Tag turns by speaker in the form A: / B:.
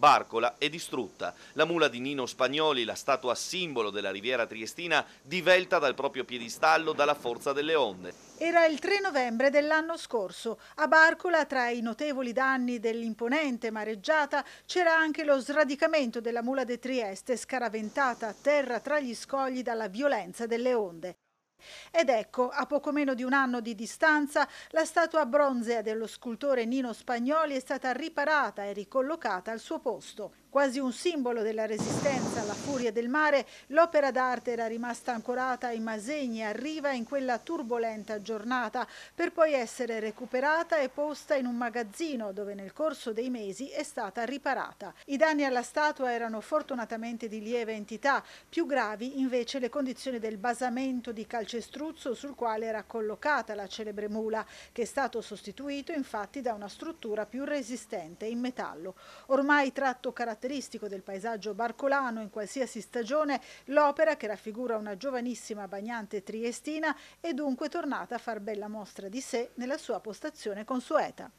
A: Barcola è distrutta. La mula di Nino Spagnoli, la statua simbolo della riviera triestina, divelta dal proprio piedistallo dalla forza delle onde.
B: Era il 3 novembre dell'anno scorso. A Barcola, tra i notevoli danni dell'imponente mareggiata, c'era anche lo sradicamento della mula de Trieste, scaraventata a terra tra gli scogli dalla violenza delle onde. Ed ecco, a poco meno di un anno di distanza, la statua bronzea dello scultore Nino Spagnoli è stata riparata e ricollocata al suo posto. Quasi un simbolo della resistenza alla furia del mare, l'opera d'arte era rimasta ancorata ai Masegni a riva in quella turbolenta giornata, per poi essere recuperata e posta in un magazzino dove nel corso dei mesi è stata riparata. I danni alla statua erano fortunatamente di lieve entità, più gravi invece le condizioni del basamento di calcestruzzo sul quale era collocata la celebre mula, che è stato sostituito infatti da una struttura più resistente in metallo. Ormai tratto caratteristico caratteristico del paesaggio barcolano in qualsiasi stagione, l'opera che raffigura una giovanissima bagnante triestina è dunque tornata a far bella mostra di sé nella sua postazione consueta.